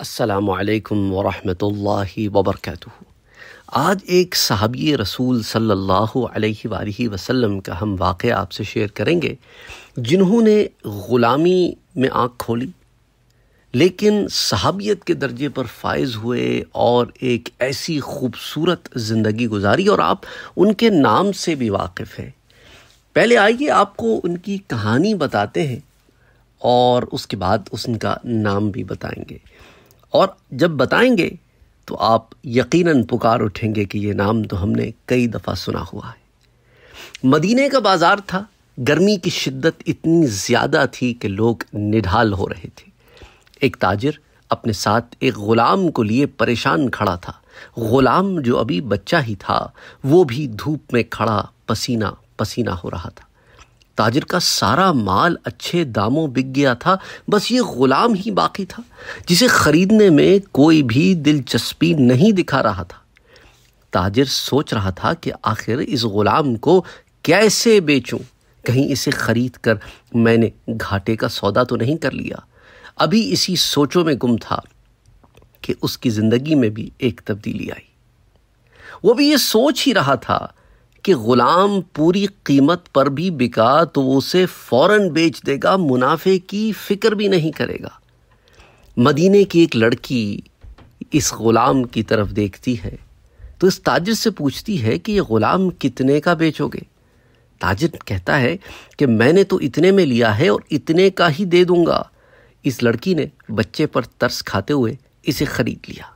असलकम वरहि वबरक आज एक सहाबी रसूल सल्लल्लाहु अलैहि वसल्लम का हम वाक़ आपसे शेयर करेंगे जिन्होंने ग़ुलामी में आँख खोली लेकिन सहाबियत के दर्जे पर फायज़ हुए और एक ऐसी खूबसूरत ज़िंदगी गुजारी और आप उनके नाम से भी वाकिफ़ हैं पहले आइए आपको उनकी कहानी बताते हैं और उसके बाद उसका नाम भी बताएंगे और जब बताएंगे तो आप यकीनन पुकार उठेंगे कि ये नाम तो हमने कई दफ़ा सुना हुआ है मदीने का बाज़ार था गर्मी की शिद्दत इतनी ज़्यादा थी कि लोग निढाल हो रहे थे एक ताजिर अपने साथ एक ग़ुलाम को लिए परेशान खड़ा था ग़ुलाम जो अभी बच्चा ही था वो भी धूप में खड़ा पसीना पसीना हो रहा था ताजिर का सारा माल अच्छे दामों बिक गया था बस ये ग़ुलाम ही बाकी था जिसे ख़रीदने में कोई भी दिलचस्पी नहीं दिखा रहा था ताजिर सोच रहा था कि आखिर इस ग़ुलाम को कैसे बेचूं कहीं इसे ख़रीद कर मैंने घाटे का सौदा तो नहीं कर लिया अभी इसी सोचों में गुम था कि उसकी ज़िंदगी में भी एक तब्दीली आई वो भी ये सोच ही रहा था कि ग़ुलाम पूरी कीमत पर भी बिका तो उसे फ़ौर बेच देगा मुनाफे की फ़िक्र भी नहीं करेगा मदीने की एक लड़की इस ग़ुलाम की तरफ देखती है तो इस ताजिर से पूछती है कि ये ग़ुलाम कितने का बेचोगे ताजिर कहता है कि मैंने तो इतने में लिया है और इतने का ही दे दूंगा इस लड़की ने बच्चे पर तरस खाते हुए इसे ख़रीद लिया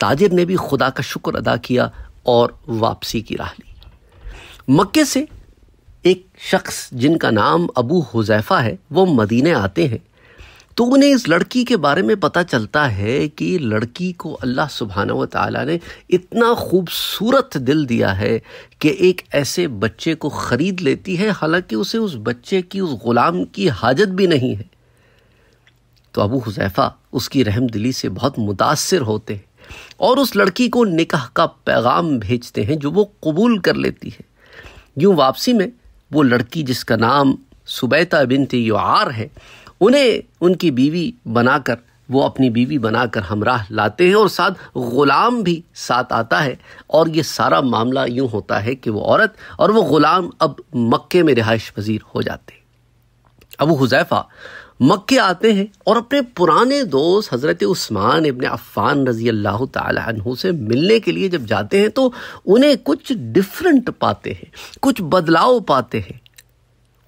ताजिर ने भी खुदा का शुक्र अदा किया और वापसी की राह ली मक्के से एक शख्स जिनका नाम अबू हुजैफा है वो मदीने आते हैं तो उन्हें इस लड़की के बारे में पता चलता है कि लड़की को अल्लाह सुबहाना व ताला ने इतना खूबसूरत दिल दिया है कि एक ऐसे बच्चे को ख़रीद लेती है हालांकि उसे उस बच्चे की उस ग़ुलाम की हाजत भी नहीं है तो अबू हुजैफ़ा उसकी रहम दिली से बहुत मुतासर होते हैं और उस लड़की को निकाह का पैगाम भेजते हैं जो वो कबूल कर लेती है यूँ वापसी में वो लड़की जिसका नाम सुबैता बिन यार है उन्हें उनकी बीवी बनाकर वो अपनी बीवी बनाकर हमराह लाते हैं और साथ ग़ुलाम भी साथ आता है और ये सारा मामला यूँ होता है कि वो औरत और वो ग़ुलाम अब मक्के में रिहाइश पजीर हो जाते हैं अबू हुजैफ़ा मक्के आते हैं और अपने पुराने दोस्त हज़रत उस्मान इबन अफ़ान रज़ी अल्लाह तु से मिलने के लिए जब जाते हैं तो उन्हें कुछ डिफरेंट पाते हैं कुछ बदलाव पाते हैं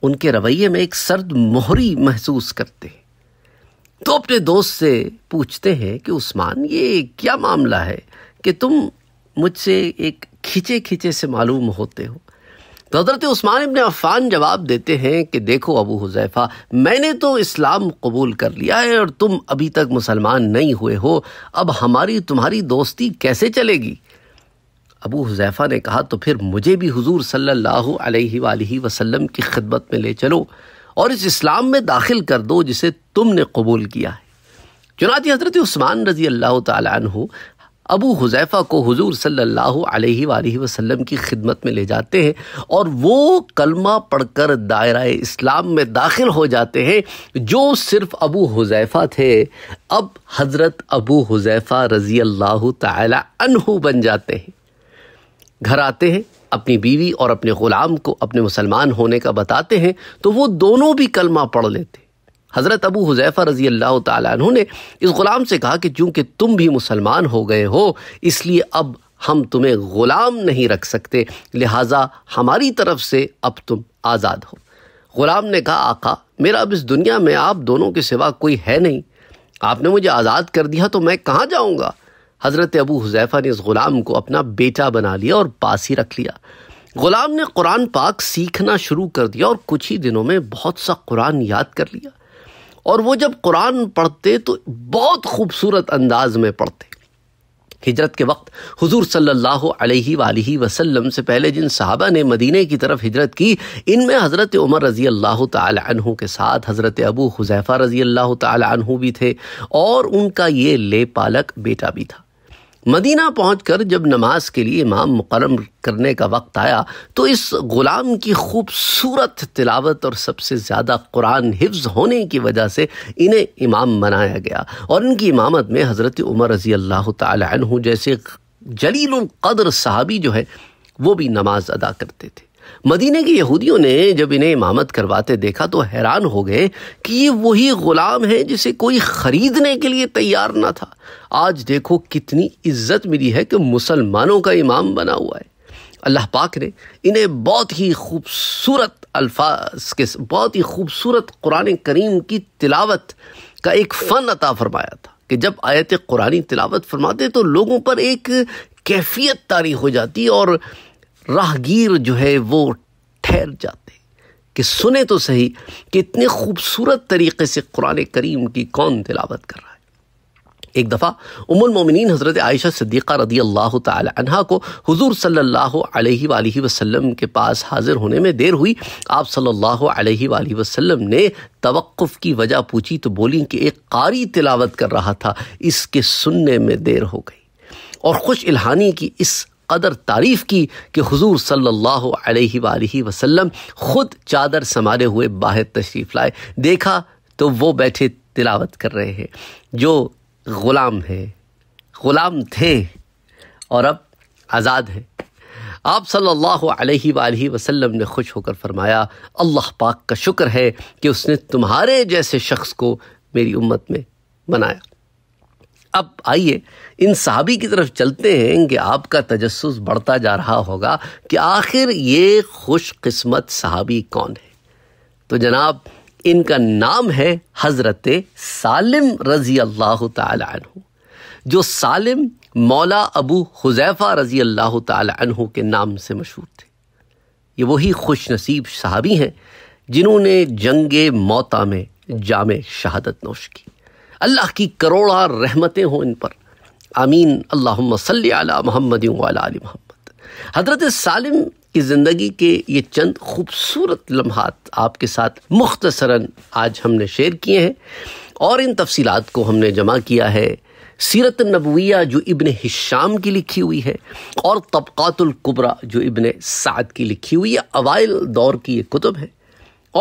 उनके रवैये में एक सर्द मोहरी महसूस करते हैं तो अपने दोस्त से पूछते हैं कि उस्मान ये क्या मामला है कि तुम मुझसे एक खिंचे खिंचे से मालूम होते हो तो हज़रत उस्मान इबन अफ़ान जवाब देते हैं कि देखो अबू हुज़ैफ़ा मैंने तो इस्लाम कबूल कर लिया है और तुम अभी तक मुसलमान नहीं हुए हो अब हमारी तुम्हारी दोस्ती कैसे चलेगी अबू हुज़ैफ़ा ने कहा तो फिर मुझे भी हुजूर सल्लल्लाहु अलैहि वालैहि वसल्लम की खिदमत में ले चलो और इस इस्लाम में दाखिल कर दो जिसे तुमने कबूल किया है चुनाती हज़रत उस्मान रज़ी अल्लाह तु अबू हुजैफ़ा को हुजूर सल्लल्लाहु अलैहि अलैहि वसल्लम की खिदमत में ले जाते हैं और वो कलमा पढ़कर दायरा इस्लाम में दाखिल हो जाते हैं जो सिर्फ अबू हुजैफ़ा थे अब हज़रत अबू हुजैफ़ा रज़ी अल्लाह तहु बन जाते हैं घर आते हैं अपनी बीवी और अपने ग़ुलाम को अपने मुसलमान होने का बताते हैं तो वो दोनों भी कलमा पढ़ लेते हज़रत अबू हुजैफ़ा रज़ी अल्लाह तु ने इस ग़ुलाम से कहा कि चूँकि तुम भी मुसलमान हो गए हो इसलिए अब हम तुम्हें ग़ुलाम नहीं रख सकते लिहाजा हमारी तरफ से अब तुम आज़ाद हो ग़ुलाम ने कहा आका मेरा अब इस दुनिया में आप दोनों के सिवा कोई है नहीं आपने मुझे आज़ाद कर दिया तो मैं कहाँ जाऊँगा हज़रत अबू हुजैफ़ा ने इस ग़ुलाम को अपना बेटा बना लिया और पास ही रख लिया ग़ुलाम ने कुरान पाक सीखना शुरू कर दिया और कुछ ही दिनों में बहुत सा कुरान याद कर लिया और वो जब कुरान पढ़ते तो बहुत खूबसूरत अंदाज में पढ़ते हिजरत के वक्त हुजूर सल्लल्लाहु अलैहि वसल्लम से पहले जिन साहबा ने मदीने की तरफ हिजरत की इनमें हज़रत उमर रज़ी अल्लाह तहु के साथ हज़रत अबू हुजैफ़ा रज़ी अल्लाह तहु भी थे और उनका ये ले पालक बेटा भी था मदीना पहुंचकर जब नमाज के लिए इमाम मुकरम करने का वक्त आया तो इस ग़ुलाम की खूबसूरत तिलावत और सबसे ज़्यादा कुरान हिफ्ज़ होने की वजह से इन्हें इमाम बनाया गया और इनकी इमामत में हज़रत उमर रज़ी अल्लाह तु जैसे जलील कदर साहबी जो है वो भी नमाज अदा करते थे मदीने के यहूदियों ने जब इन्हें इमामत करवाते देखा तो हैरान हो गए कि ये वही गुलाम है जिसे कोई ख़रीदने के लिए तैयार ना था आज देखो कितनी इज्जत मिली है कि मुसलमानों का इमाम बना हुआ है अल्लाह पाक ने इन्हें बहुत ही खूबसूरत अल्फाज के बहुत ही खूबसूरत कुरान करीम की तिलावत का एक फ़न अता फरमाया था कि जब आयत कुरानी तिलावत फरमाते तो लोगों पर एक कैफियत तारी हो जाती और राहगीर जो है वो ठहर जाते कि सुने तो सही कि इतने खूबसूरत तरीके से कुरान करीम की कौन तिलावत कर रहा है एक दफ़ा उमुल मोमिन हज़रत आयशा सदी रदी अल्लाह तहा को हुजूर सल्लल्लाहु अलैहि सल्ला वसल्लम के पास हाज़िर होने में देर हुई आप सल्लल्लाहु अलैहि वसल्लम ने तवक़ुफ़ की वजह पूछी तो बोली कि एक कारी तिलावत कर रहा था इसके सुनने में देर हो गई और खुश इल्हानी की इस कदर तारीफ़ की कि हुजूर सल्लल्लाहु अलैहि सल्ला वसल्लम ख़ुद चादर संवारे हुए बाहर तशरीफ़ लाए देखा तो वो बैठे तिलावत कर रहे हैं जो ग़ुलाम हैं ग़ुलाम थे और अब आज़ाद हैं आप सल्लल्लाहु अलैहि सल्ला वसल्लम ने खुश होकर फरमाया अल्लाह पाक का शुक्र है कि उसने तुम्हारे जैसे शख्स को मेरी उम्मत में बनाया अब आइए इन साहबी की तरफ चलते हैं कि आपका तजस्स बढ़ता जा रहा होगा कि आखिर ये खुशकस्मत साहबी कौन है तो जनाब इनका नाम है हज़रत सालिम रज़ी अल्लाह तु जो सालिम मौला अबू हुजैफ़ा रज़ी अल्लाह तु के नाम से मशहूर थे ये वही खुश नसीब साहबी हैं जिन्होंने जंग मौता में जाम शहादत नोश की अल्लाह की करोड़ा रहमतें हों इन पर आमीन अल्लाह सल महमद वाली मोहम्मद हजरत सालिम की ज़िंदगी के ये चंद खूबसूरत लम्हात आपके साथ मुख्तसरा आज हमने शेयर किए हैं और इन तफसीलात को हमने जमा किया है सीरत नबविया जो इबन हिशाम की लिखी हुई है और तबक़ातुल्कुबरा जो इबन साद की लिखी हुई है अवाइल दौर की ये कुतुब है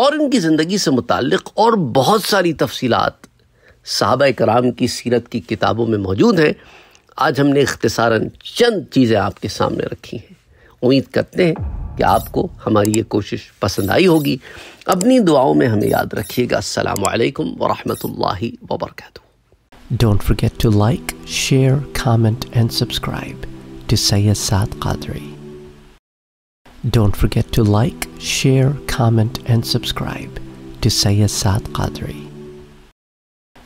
और इनकी ज़िंदगी से मुतक़ और बहुत सारी तफसीलात साहब कराम की सीरत की किताबों में मौजूद हैं आज हमने इख्तसारा चंद चीज़ें आपके सामने रखी हैं उम्मीद करते हैं कि आपको हमारी ये कोशिश पसंद आई होगी अपनी दुआओं में हमें याद रखिएगा असलम वरहि वबरक don't forget to like share comment and subscribe to Syed सात Qadri don't forget to like share comment and subscribe to Syed सात कादरी